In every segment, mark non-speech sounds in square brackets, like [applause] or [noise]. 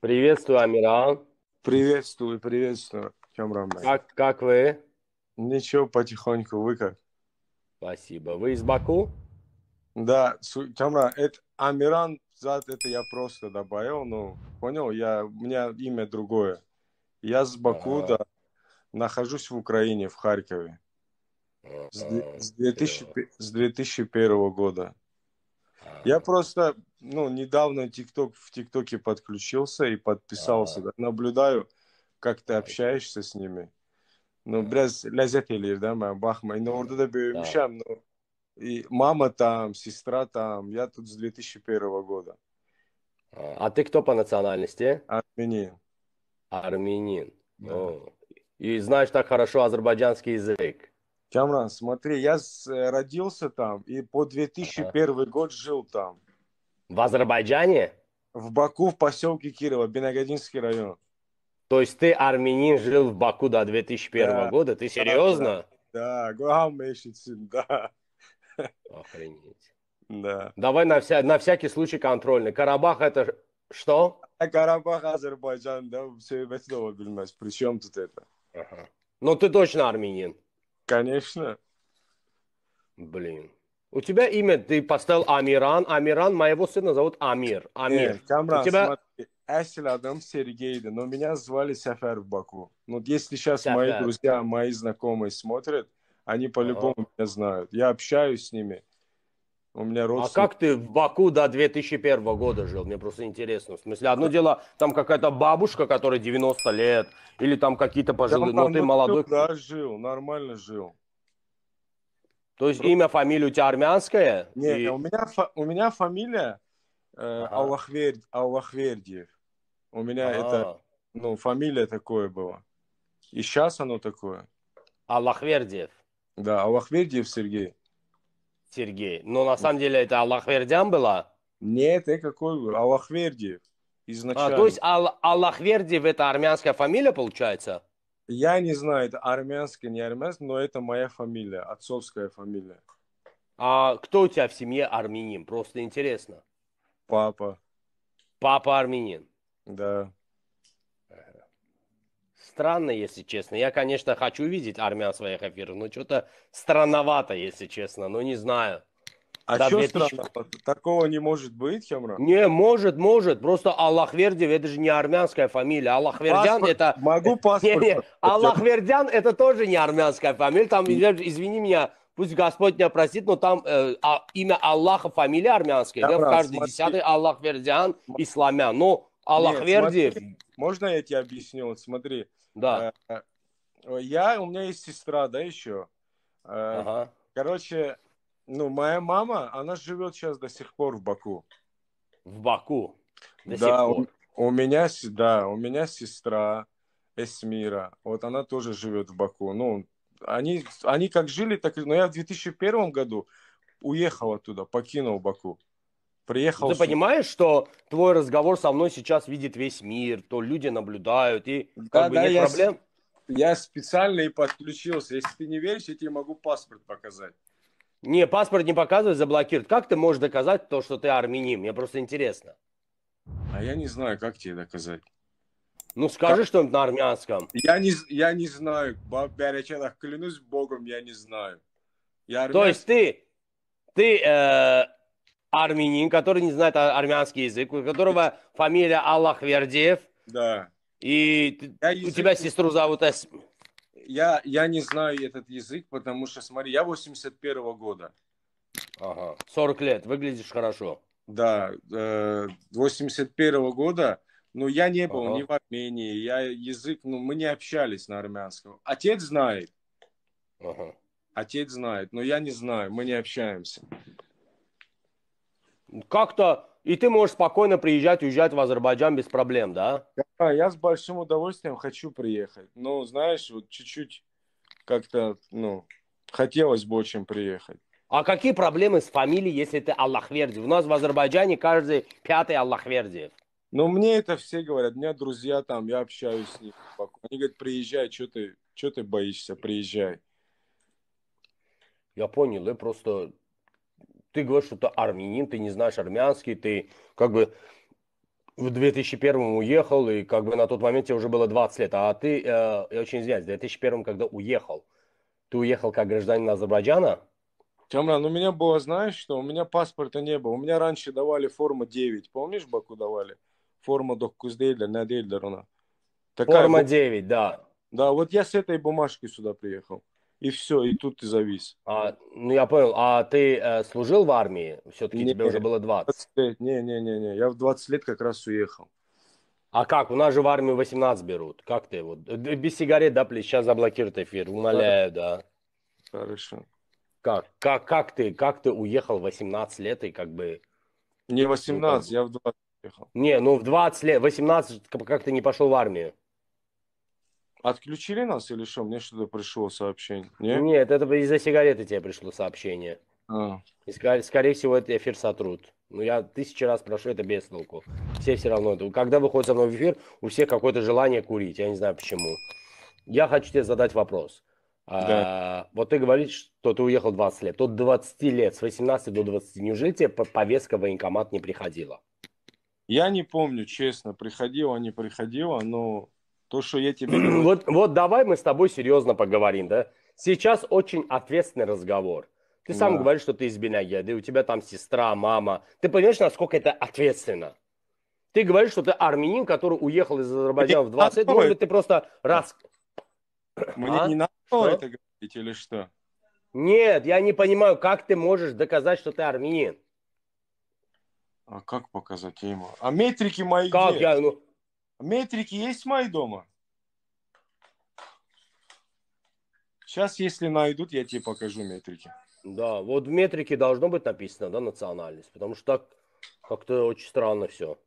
Приветствую, Амиран. Приветствую, приветствую, Камран. Как, как вы? Ничего, потихоньку, вы как? Спасибо. Вы из Баку? Да, Камран, это Амиран, зад это я просто добавил, ну, понял, я, у меня имя другое. Я с Баку, ага. да, нахожусь в Украине, в Харькове. С, с, 2000, с 2001 года. Я просто, ну, недавно TikTok, в ТикТоке подключился и подписался. А-а-а. Наблюдаю, как ты общаешься с ними. Ну, biraz lezzet eləyir бахма. И на Orada да böyümüşəm. No. Ну, и мама там, сестра там. Я тут с 2001 года. А, а ты кто по национальности? Армянин. Армянин. Да. И знаешь так хорошо азербайджанский язык. Камран, смотри, я э, родился там и по 2001 ага. год жил там. В Азербайджане? В Баку, в поселке Кирова, Бенагодинский район. То есть ты армянин жил в Баку до 2001 да. года? Ты серьезно? Да, главный ищицин, да. [laughs] Охренеть. Да. Давай на, вся, на всякий случай контрольный. Карабах это что? А Карабах, Азербайджан, да, все это bilmez. Причем тут это? Ага. Но ну, ты точно армянин. Конечно. Блин. У тебя имя ты поставил Амиран. Амиран, моего сына зовут Амир. Э, Амир. Нет, Камран, У тебя... смотри, Адам Сергейда, но меня звали Сафар в Баку. Ну, вот если сейчас Сафар. мои друзья, мои знакомые смотрят, они по-любому меня знают. Я общаюсь с ними. У меня а родственник... А как ты в Баку до 2001 года жил? Мне просто интересно. В смысле, одно дело, там какая-то бабушка, которая 90 лет, или там какие-то пожилые, но ты ну, молодой. Да, жил, нормально жил. То есть имя, фамилия у тебя армянская? Нет, и... у, меня, фа... у меня фамилия э, ага. Аллахвер... Аллахвердиев. У меня а. это, ну, фамилия такое была. И сейчас оно такое. Аллахвердиев? Да, Аллахвердиев Сергей. Сергей. Но на самом деле это Аллахвердян была? Нет, это какой Аллахверди. А, изначально. А, то есть Ал- Аллахвердиев это армянская фамилия получается? Я не знаю, это армянская, не армянская, но это моя фамилия, отцовская фамилия. А кто у тебя в семье армянин? Просто интересно. Папа. Папа армянин? Да странно, если честно. Я, конечно, хочу видеть армян своих эфиров, но что-то странновато, если честно. Ну, не знаю. А что 2000... странного? Такого не может быть, Хемра? Не, может, может. Просто Аллахвердиев, это же не армянская фамилия. Аллахвердян паспорт. это... Могу [laughs] паспорт. Не, не. Аллахвердян это тоже не армянская фамилия. Там, извини меня, пусть Господь меня простит, но там э, а, имя Аллаха, фамилия армянская. Да, в каждый смотри. десятый Аллахвердян, исламян. Но Аллах верди. Можно я тебе объясню? Вот смотри. Да. Э, э, я, у меня есть сестра, да, еще. Э, ага. Короче, ну, моя мама, она живет сейчас до сих пор в Баку. В Баку? До да, у, у меня, да, у меня сестра Эсмира, вот она тоже живет в Баку. Ну, они, они как жили, так и... Но я в 2001 году уехал оттуда, покинул Баку. Приехал. Ты понимаешь, что твой разговор со мной сейчас видит весь мир, то люди наблюдают, и да, бы да, нет я проблем. С... Я специально и подключился. Если ты не веришь, я тебе могу паспорт показать. Не, паспорт не показывает, заблокируют. Как ты можешь доказать то, что ты армянин? Мне просто интересно. А я не знаю, как тебе доказать. Ну, скажи как... что-нибудь на армянском. Я не, я не знаю. Бабярячанах, клянусь богом, я не знаю. Я армянский... То есть ты, ты э, армянин, который не знает а-, армянский язык, у которого фамилия Аллах Вердеев. Да. И я у язык... тебя сестру зовут Эс... Я, я не знаю этот язык, потому что, смотри, я 81-го года. Ага, 40 лет, выглядишь хорошо. Да, 81-го э, года, но я не был ага. ни в Армении, я язык, ну, мы не общались на армянском. Отец знает. Ага. Отец знает, но я не знаю, мы не общаемся как-то и ты можешь спокойно приезжать, и уезжать в Азербайджан без проблем, да? Да, я с большим удовольствием хочу приехать. Но, ну, знаешь, вот чуть-чуть как-то, ну, хотелось бы очень приехать. А какие проблемы с фамилией, если ты Аллахвердиев? У нас в Азербайджане каждый пятый Аллахвердиев. Ну, мне это все говорят, у меня друзья там, я общаюсь с ними. Они говорят, приезжай, что ты, что ты боишься, приезжай. Я понял, я просто ты говоришь, что ты армянин, ты не знаешь армянский, ты как бы в 2001 уехал, и как бы на тот момент тебе уже было 20 лет, а ты, э, я очень извиняюсь, в 2001 когда уехал, ты уехал как гражданин Азербайджана? Темран, у меня было, знаешь что, у меня паспорта не было, у меня раньше давали форму 9, помнишь, Баку давали? Форма доккуздейля, надейльдерна. Такая форма 9, да. Да, вот я с этой бумажкой сюда приехал и все, и тут ты завис. А, ну, я понял. А ты э, служил в армии? Все-таки тебе уже было 20. 20 Не-не-не, я в 20 лет как раз уехал. А как? У нас же в армию 18 берут. Как ты? Вот, э, э, без сигарет, да, плечи? Сейчас заблокируют эфир. Умоляю, да. Хорошо. Как? Как, как, ты, как ты уехал 18 лет и как бы... Не 18, ну, как... я в 20 уехал. Не, ну в 20 лет, 18, как ты не пошел в армию. Отключили нас или что? Мне что-то пришло сообщение. Нет, Нет это из-за сигареты тебе пришло сообщение. А. И, скорее, скорее всего, это эфир сотрут. Ну, я тысячи раз прошу, это без толку. Все все равно. Это. Когда выходит со мной в эфир, у всех какое-то желание курить. Я не знаю почему. Я хочу тебе задать вопрос. А, да. А, вот ты говоришь, что ты уехал 20 лет. Тут 20 лет, с 18 до 20. Неужели тебе повестка в военкомат не приходила? Я не помню, честно, приходила, не приходила, но то, что я тебе Вот, вот давай мы с тобой серьезно поговорим, да? Сейчас очень ответственный разговор. Ты сам да. говоришь, что ты из Бенаги, да, у тебя там сестра, мама. Ты понимаешь, насколько это ответственно? Ты говоришь, что ты армянин, который уехал из Азербайджана в 20 лет. Может быть, ты просто раз... Мне а? не надо что? это говорить или что? Нет, я не понимаю, как ты можешь доказать, что ты армянин? А как показать я ему? А метрики мои Как где? я? Ну, Метрики есть мои дома? Сейчас, если найдут, я тебе покажу метрики. Да, вот в метрике должно быть написано, да, национальность, потому что так как-то очень странно все.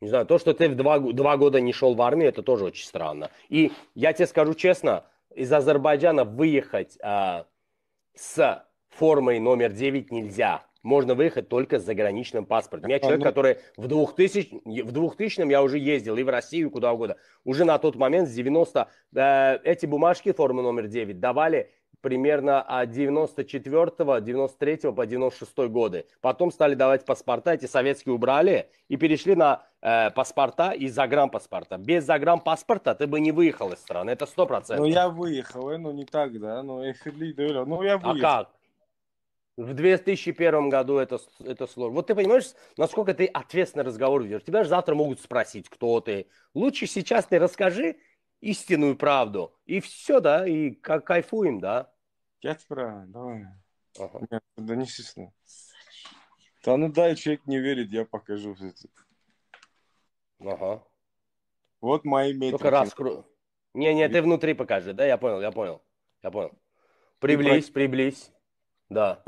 Не знаю, то, что ты в два, два года не шел в армию, это тоже очень странно. И я тебе скажу честно, из Азербайджана выехать а, с формой номер 9 нельзя можно выехать только с заграничным паспортом. У меня а, человек, ну... который в 2000, в 2000 я уже ездил и в Россию, и куда угодно. Уже на тот момент, с 90 э, эти бумажки формы номер 9 давали примерно от 94 93 по 96 годы. Потом стали давать паспорта, эти советские убрали и перешли на э, паспорта и загранпаспорта. Без загранпаспорта ты бы не выехал из страны, это 100%. Ну, я выехал, э, ну не так, да, ну, я выехал. [laughs] Ну, я а выехал. А как? В 2001 году это, это сложно. Вот ты понимаешь, насколько ты ответственный разговор ведешь. Тебя же завтра могут спросить, кто ты. Лучше сейчас ты расскажи истинную правду. И все, да, и как кайфуем, да. Я тебя давай. Ага. Нет, да не сильно. Да ну да, человек не верит, я покажу. Ага. Вот мои метрики. Только раз Не, не, ты внутри покажи, да, я понял, я понял, я понял. Приблизь, приблизь. Да.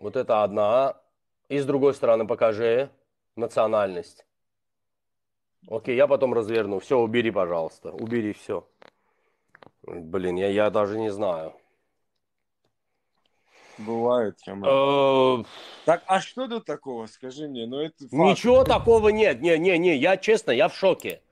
Вот это одна. И с другой стороны покажи национальность. Окей, я потом разверну. Все, убери, пожалуйста. Убери все. Блин, я, я даже не знаю. Бывает, э, Так, а что тут такого, скажи мне? Ну, это факт. Ничего такого нет. Не, не, не, я честно, я в шоке.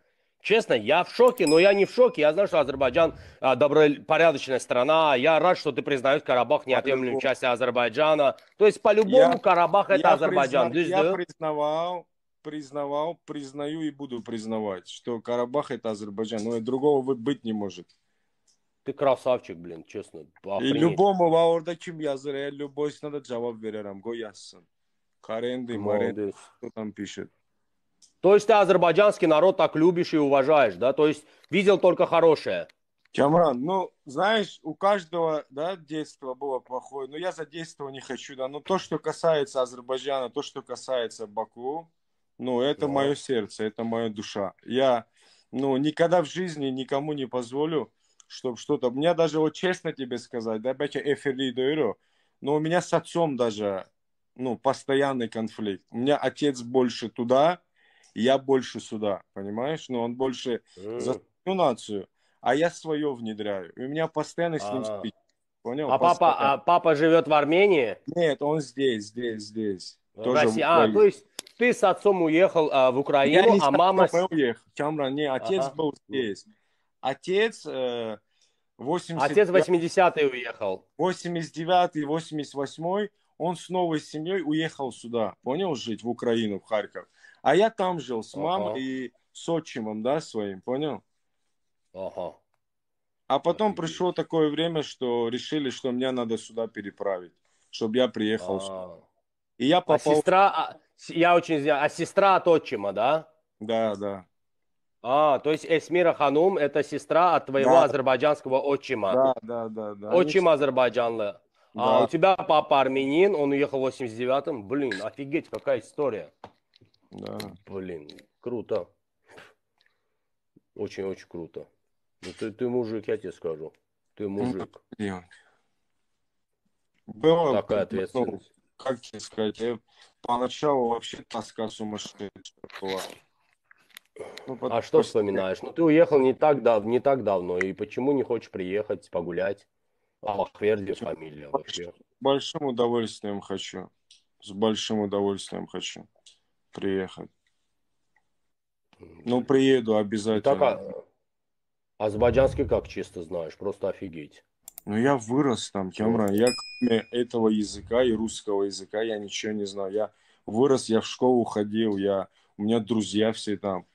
Честно, я в шоке, но я не в шоке. Я знаю, что Азербайджан а, добропорядочная страна. Я рад, что ты признаешь Карабах неотъемлемой частью Азербайджана. То есть, по-любому, я, Карабах – это я Азербайджан. Призна, я признавал, признавал, признаю и буду признавать, что Карабах – это Азербайджан. Но другого быть не может. Ты красавчик, блин, честно. Охренеть. И любому ваорда kim yazır. Eğer любой надо cevap veririm. Go yazsın. Karendi, Кто там пишет? То есть ты азербайджанский народ так любишь и уважаешь, да? То есть видел только хорошее. Чамран, ну, знаешь, у каждого, да, детство было плохое, но я за детство не хочу, да, но то, что касается Азербайджана, то, что касается Баку, ну, это да. мое сердце, это моя душа. Я, ну, никогда в жизни никому не позволю, чтобы что-то... Мне даже, вот честно тебе сказать, да, опять же, эфирли дойру, но у меня с отцом даже, ну, постоянный конфликт. У меня отец больше туда, я больше сюда, понимаешь? Но ну, он больше э. за свою нацию, а я свое внедряю. И у меня постоянно с ним а. спит. Понял? А папа, а папа живет в Армении? Нет, он здесь, здесь, здесь. Ну, в Тоже России. А, то есть ты с отцом уехал а, в Украину, я не а мама... Я уехал, Камран, не, отец ага. был здесь. Отец... Э, 80... Отец 80-й уехал. 89-й, 88-й. Он с новой семьей уехал сюда, понял, жить в Украину, в Харьков. А я там жил с мамой ага. и с отчимом, да, своим, понял? Ага. А потом Офигеть. пришло такое время, что решили, что меня надо сюда переправить, чтобы я приехал. А, -а, -а. И я а попал... А сестра, а, я очень извиняюсь, а сестра от отчима, да? Да, да. А, то есть Эсмира Ханум – это сестра от твоего да. азербайджанского отчима. Да, да, да. да. Отчим Они... Азербайджанла. Да. А у тебя папа армянин, он уехал в 89-м. Блин, офигеть, какая история. Да. Блин, круто. Очень-очень круто. Ну, ты, ты мужик, я тебе скажу. Ты ну, мужик. Ну, Было Такая ну, ответственность. Ну, как тебе сказать, я поначалу вообще тоска сумасшедшая была. Ну, под... А что вспоминаешь? Ну ты уехал не так, дав... не так давно, и почему не хочешь приехать погулять? Аллахверди фамилия вообще. С большим удовольствием хочу. С большим удовольствием хочу приехать. Ну, приеду обязательно. Так, а... Азербайджанский как чисто знаешь? Просто офигеть. Ну, я вырос там, Кемра. Я кроме этого языка и русского языка я ничего не знаю. Я вырос, я в школу ходил, я... у меня друзья все там.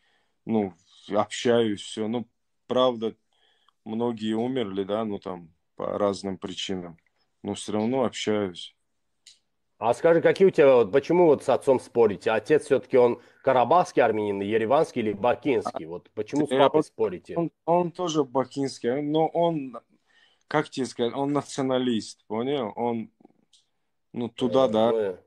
Ну, общаюсь, все. Ну, правда, многие умерли, да, ну, там, по разным причинам. Но все равно общаюсь. А скажи, какие у тебя, вот почему вот с отцом спорите? Отец все-таки он карабахский армянин, ереванский или бакинский? Вот почему с папой он, спорите? Он, он тоже бакинский, э, но он, как тебе сказать, он националист, понял? Он, ну, туда, э, ну, э, а да. да.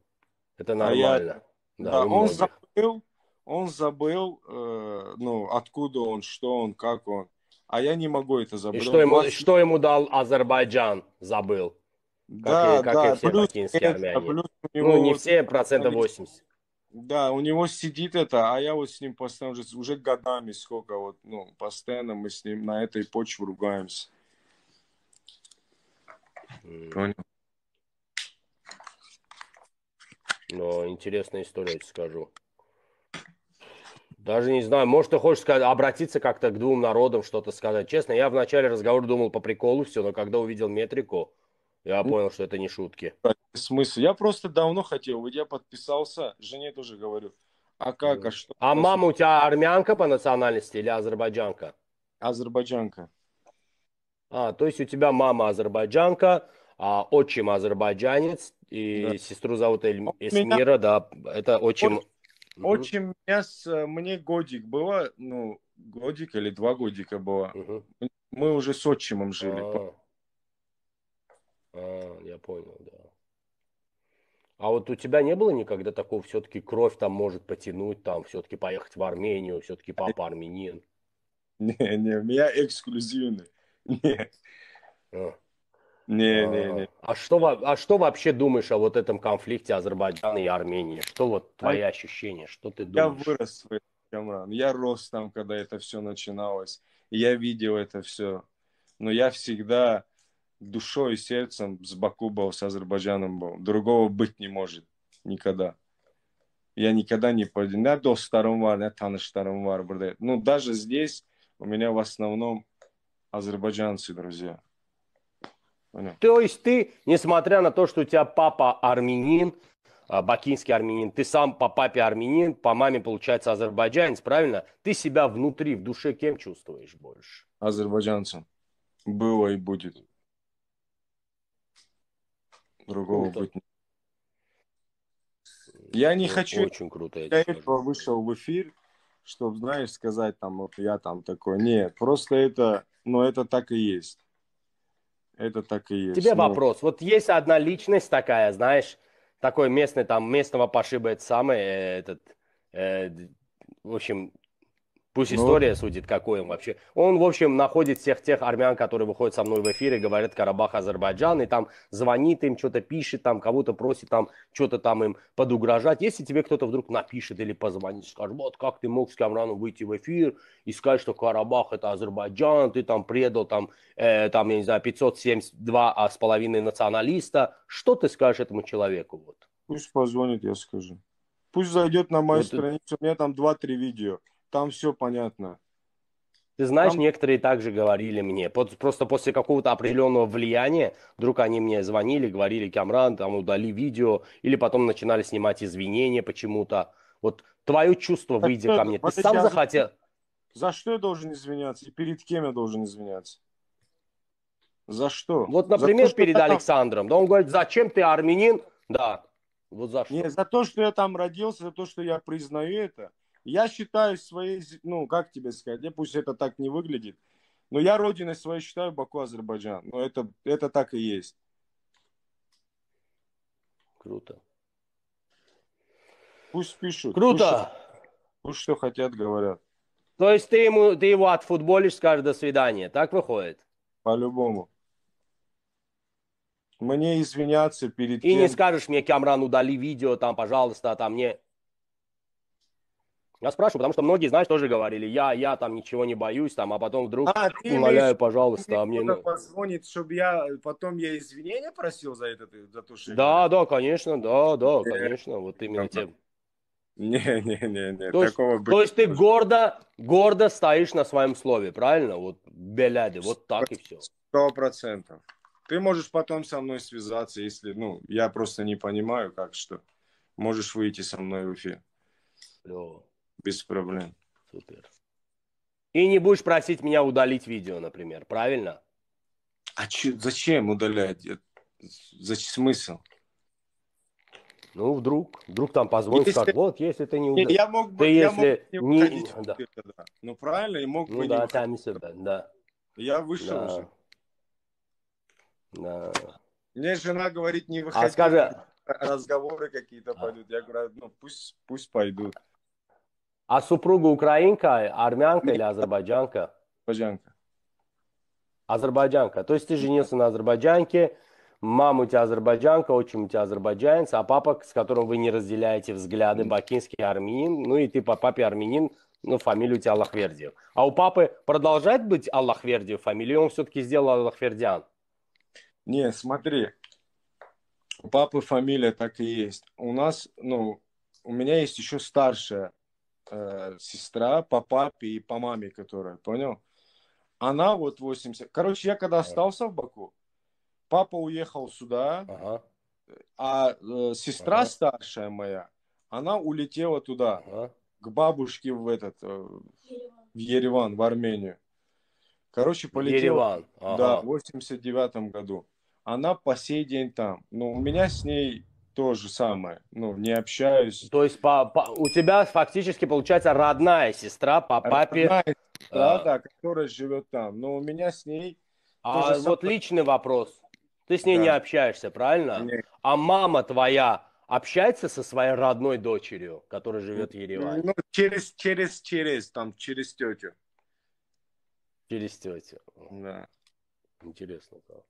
Это нормально. А я, да, да он забыл, он забыл, э, ну, откуда он, что он, как он. А я не могу это забыть. И что ему, что ему дал Азербайджан? Забыл. Да, как, да, и, как да. и все плюс бакинские это, армяне. Плюс ну, него, ну, не все, процента 80. Да, у него сидит это, а я вот с ним постоянно уже, уже годами сколько вот, ну, постоянно мы с ним на этой почве ругаемся. Понял. Но интересная история, скажу. Даже не знаю, может, ты хочешь сказать, обратиться как-то к двум народам, что-то сказать. Честно, я в начале разговора думал по приколу все, но когда увидел метрику, я понял, что это не шутки. Смысл? Я просто давно хотел, вот я подписался, жене тоже говорю. А как, а что? А мама у тебя армянка по национальности или азербайджанка? Азербайджанка. А, то есть у тебя мама азербайджанка, а отчим азербайджанец, и да. сестру зовут Эль... Эсмира, меня... да, это отчим... Отчим меня с... Э, мне годик было, ну, годик или два годика было. Угу. Мы уже с отчимом жили. А-а-а. А, я понял, да. А вот у тебя не было никогда такого, все-таки кровь там может потянуть, там все-таки поехать в Армению, все-таки папа армянин? Не, не, у меня эксклюзивный. Нет. А. Не, а, не, не. А что, а что вообще думаешь о вот этом конфликте Азербайджана и Армении? Что вот а твои а... ощущения? Что ты думаешь? Я вырос, в Камран. Я рос там, когда это все начиналось. Я видел это все. Но я всегда душой и сердцем с Баку был, с Азербайджаном был. Другого быть не может никогда. Я никогда не понял. Не достарым var, Таныш таныштарым var. Ну, даже здесь у меня в основном азербайджанцы, друзья. Понял? То есть ты, несмотря на то, что у тебя папа армянин, а, бакинский армянин, ты сам по папе армянин, по маме, получается, азербайджанец, правильно? Ты себя внутри, в душе кем чувствуешь больше? Азербайджанцем. Было и будет. Другого круто. быть не я не ну, хочу. Очень круто. Я, этого вышел в эфир, чтобы, знаешь, сказать там, вот я там такой. Нет, просто это, но ну, это так и есть. Это так и есть. Тебе ну... вопрос. Вот есть одна личность такая, знаешь, такой местный там местного пошиба это самый э, этот. Э, в общем, Пусть ну, история судит, какой он вообще. Он, в общем, находит всех тех армян, которые выходят со мной в эфире, говорят Карабах, Азербайджан, и там звонит им, что-то пишет, там кого-то просит там что-то там им подугрожать. Если тебе кто-то вдруг напишет или позвонит, скажет, вот как ты мог с Камраном выйти в эфир и сказать, что Карабах это Азербайджан, ты там предал там, э, там я не знаю, 572 а с половиной националиста. Что ты скажешь этому человеку? Вот? Пусть позвонит, я скажу. Пусть зайдет на мою вот страницу, у меня там 2-3 видео там все понятно. Ты знаешь, там... некоторые также говорили мне, просто после какого-то определенного влияния, вдруг они мне звонили, говорили, Камран, там удали видео, или потом начинали снимать извинения почему-то. Вот твое чувство, выйдя ко мне, ты сам а захотел... За что я должен извиняться и перед кем я должен извиняться? За что? Вот, например, то, перед Александром. Да, он говорит, зачем ты армянин? Да. Вот за что? Не, за то, что я там родился, за то, что я признаю это. Я считаю своей, ну, как тебе сказать, пусть это так не выглядит, но я родиной своей считаю Баку, Азербайджан. Но ну, это, это так и есть. Круто. Пусть пишут. Круто. Пусть, пусть что хотят, говорят. То есть ты, ему, ты его отфутболишь, скажешь до свидания. Так выходит? По-любому. Мне извиняться перед И тем... не скажешь мне, Камран, удали видео, там, пожалуйста, а там не. Я спрашиваю, потому что многие, знаешь, тоже говорили, я, я там ничего не боюсь, там, а потом вдруг, а, ты умоляю, имеешь, пожалуйста, а мне... позвонит, чтобы я, потом я извинения просил за это, э, за то, что... Да, да, конечно, да, да, э, конечно, вот именно тем. Не, не, не, не, то такого есть, быть. То есть ты гордо, гордо стоишь на своем слове, правильно? Вот, беляди, вот так и все. Сто процентов. Ты можешь потом со мной связаться, если, ну, я просто не понимаю, как что. Можешь выйти со мной в эфир. Клево без проблем. Супер. И не будешь просить меня удалить видео, например, правильно? А че, зачем удалять? За смысл? Ну, вдруг, вдруг там позвонит, если... как вот, если ты не удалишь. Я мог бы, ты, я если... мог бы не, не... да. Ну, правильно, я мог ну, бы да, не сами себя, да. Я вышел да. уже. Да. Мне жена говорит, не выходи. А скажи... Разговоры какие-то а пойдут. Я говорю, ну, пусть, пусть пойдут. А супруга украинка, армянка или азербайджанка? Азербайджанка. Азербайджанка. То есть ты женился на азербайджанке, мама у тебя азербайджанка, отчим у тебя азербайджанец, а папа, с которым вы не разделяете взгляды, бакинский армянин, ну и ты по папе армянин, ну, фамилию у тебя Аллахвердиев. А у папы продолжает быть Аллахвердиев фамилию, он все-таки сделал Аллахвердиан? Не, смотри, у папы фамилия так и есть. У нас, ну, у меня есть еще старшая э, сестра по папе и по маме, которая, понял? Она вот 80. Короче, я когда остался в Баку, папа уехал сюда, ага. а э, сестра ага. старшая моя, она улетела туда, ага. к бабушке в этот, э, в Ереван, в Армению. Короче, полетела. Ереван. Ага. Да, в 89 году. Она по сей день там. Но у меня с ней то же самое. Ну, не общаюсь. То есть по, по, у тебя фактически получается родная сестра по папе. Родная сестра, а... да, которая живет там. Но у меня с ней. А вот самое. личный вопрос. Ты с ней да. не общаешься, правильно? Нет. А мама твоя общается со своей родной дочерью, которая живет в Ереване? Ну, через, через, через, там, через тетю. Через тетю. Да. Интересно как.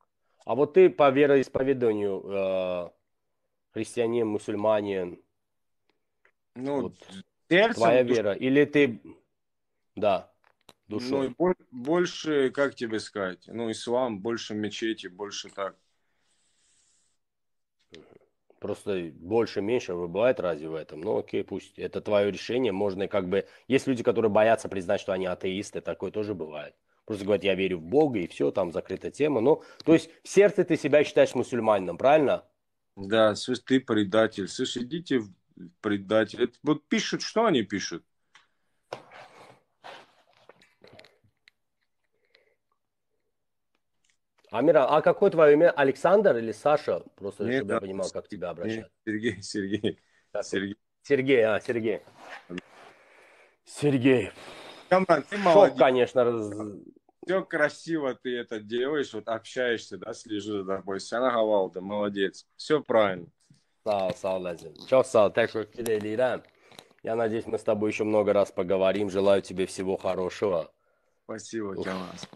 А вот ты по вероисповеданию э, христианин, мусульманин. Ну, вот. сердцем... Твоя душ... вера. Или ты... Да, душой. Ну, больше, как тебе сказать, ну, ислам, больше мечети, больше так. Просто больше, меньше бывает разве в этом? Ну, окей, пусть это твое решение. Можно как бы... Есть люди, которые боятся признать, что они атеисты. Такое тоже бывает. Просто говорят, я верю в Бога, и все, там закрыта тема. Ну, то есть в сердце ты себя считаешь мусульманином, правильно? Да, слышь, ты предатель. Слышь, идите в предатель. Это, вот пишут, что они пишут? Амира, а какое твое имя? Александр или Саша? Просто нет, чтобы да, я понимал, как тебя обращать. Сергей, Сергей. Как? Сергей. Сергей, а, Сергей. Сергей. Камран, ты Шок, молодец. конечно, раз все красиво ты это делаешь, вот общаешься, да, слежу за тобой. Сана Хавалда, молодец. Все правильно. Сау, сау, Лазин. Чё, сау, так что Лиран. Я надеюсь, мы с тобой еще много раз поговорим. Желаю тебе всего хорошего. Спасибо, Камаз.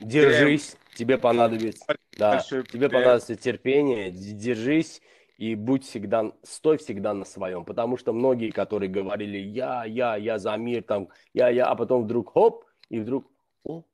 Держись, Крем. тебе понадобится, Крем. да, Крем. тебе понадобится терпение, держись и будь всегда, стой всегда на своем, потому что многие, которые говорили я, я, я за мир, там, я, я, а потом вдруг хоп, и вдруг, о,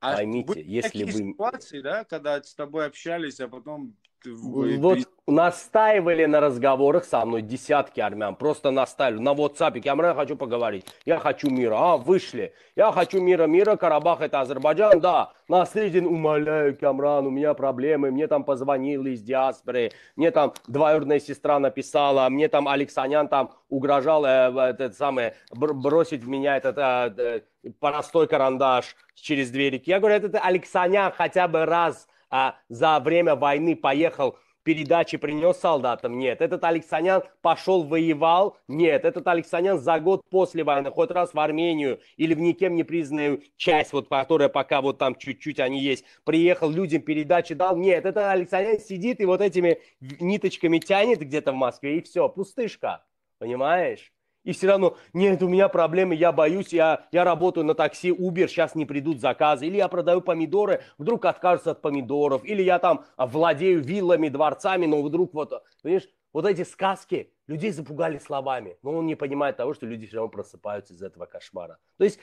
а Поймите, если вы... ситуации, да, когда с тобой общались, а потом вот настаивали на разговорах со мной десятки армян, просто настаивали на WhatsApp. Я, я хочу поговорить, я хочу мира. А, вышли. Я хочу мира, мира, Карабах это Азербайджан, да. На Наследен, умоляю, Камран, ну, у меня проблемы, мне там позвонили из диаспоры, мне там двоюродная сестра написала, мне там Алексанян там угрожал э, этот самый, бросить в меня этот э, э, простой карандаш через дверь. Я говорю, это Алексанян хотя бы раз а за время войны поехал передачи принес солдатам? Нет. Этот Алексанян пошел воевал? Нет. Этот Алексанян за год после войны хоть раз в Армению или в никем не признанную часть, вот, которая пока вот там чуть-чуть они есть, приехал, людям передачи дал? Нет. Этот Алексанян сидит и вот этими ниточками тянет где-то в Москве, и все, пустышка. Понимаешь? И все равно, нет, у меня проблемы, я боюсь, я, я работаю на такси, Uber, сейчас не придут заказы. Или я продаю помидоры, вдруг откажутся от помидоров. Или я там владею виллами, дворцами, но вдруг вот, понимаешь, вот эти сказки людей запугали словами. Но он не понимает того, что люди все равно просыпаются из этого кошмара. То есть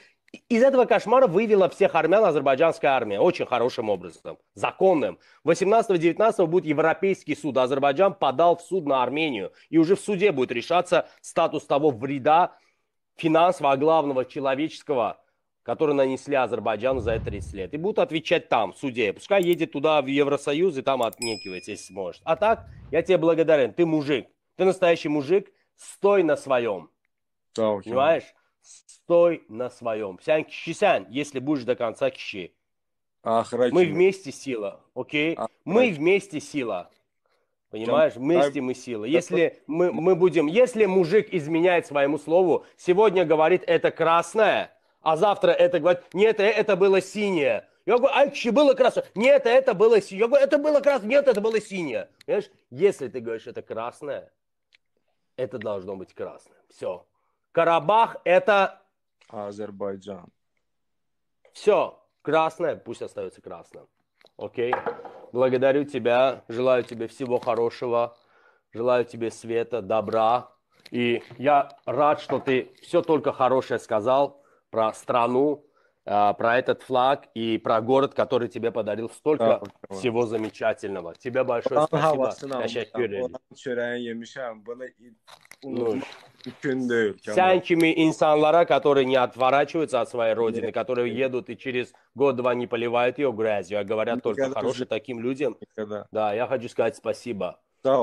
из этого кошмара вывела всех армян азербайджанская армия очень хорошим образом, законным. 18-19 будет Европейский суд. Азербайджан подал в суд на Армению. И уже в суде будет решаться статус того вреда финансового, а главного человеческого, который нанесли Азербайджану за 30 лет. И будут отвечать там, в суде. Пускай едет туда, в Евросоюз, и там отнекивается, если сможет. А так, я тебе благодарен. Ты мужик. Ты настоящий мужик. Стой на своем. Да, okay. Понимаешь? стой на своем. Sen kişisen, если будешь до конца kişi. Мы вместе сила, окей? Okay? Мы вместе сила. Понимаешь, вместе мы сила. Если мы, мы будем, если мужик изменяет своему слову, сегодня говорит это красное, а завтра это говорит, нет, э, это было синее. Я говорю, а было красное? Нет, э, это было синее. Я говорю, это было красное? Нет, это было синее. Понимаешь, если ты говоришь, это красное, это должно быть красное. Все. Карабах это... Азербайджан. Все, красное, пусть остается красным. Окей. Благодарю тебя, желаю тебе всего хорошего, желаю тебе света, добра. И я рад, что ты все только хорошее сказал про страну, а, про этот флаг и про город, который тебе подарил столько да, всего замечательного. Тебе большое спасибо. Ну, инсанлара, которые не отворачиваются от своей родины, которые едут и через год-два не поливают ее грязью, а говорят только хорошие таким людям. Да, я хочу сказать спасибо.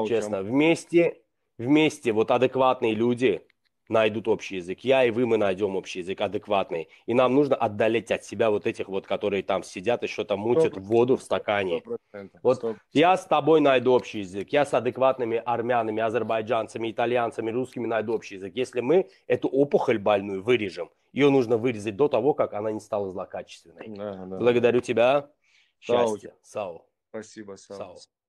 Честно, вместе, вместе вот адекватные люди, найдут общий язык. Я и вы, мы найдем общий язык адекватный. И нам нужно отдалеть от себя вот этих вот, которые там сидят и что-то мутят 100%. воду в стакане. 100%. Вот я с тобой найду общий язык. Я с адекватными армянами, азербайджанцами, итальянцами, русскими найду общий язык. Если мы эту опухоль больную вырежем, ее нужно вырезать до того, как она не стала злокачественной. Да, да. Благодарю тебя. Счастья. Сау. Сау. Спасибо, Сау. Сау.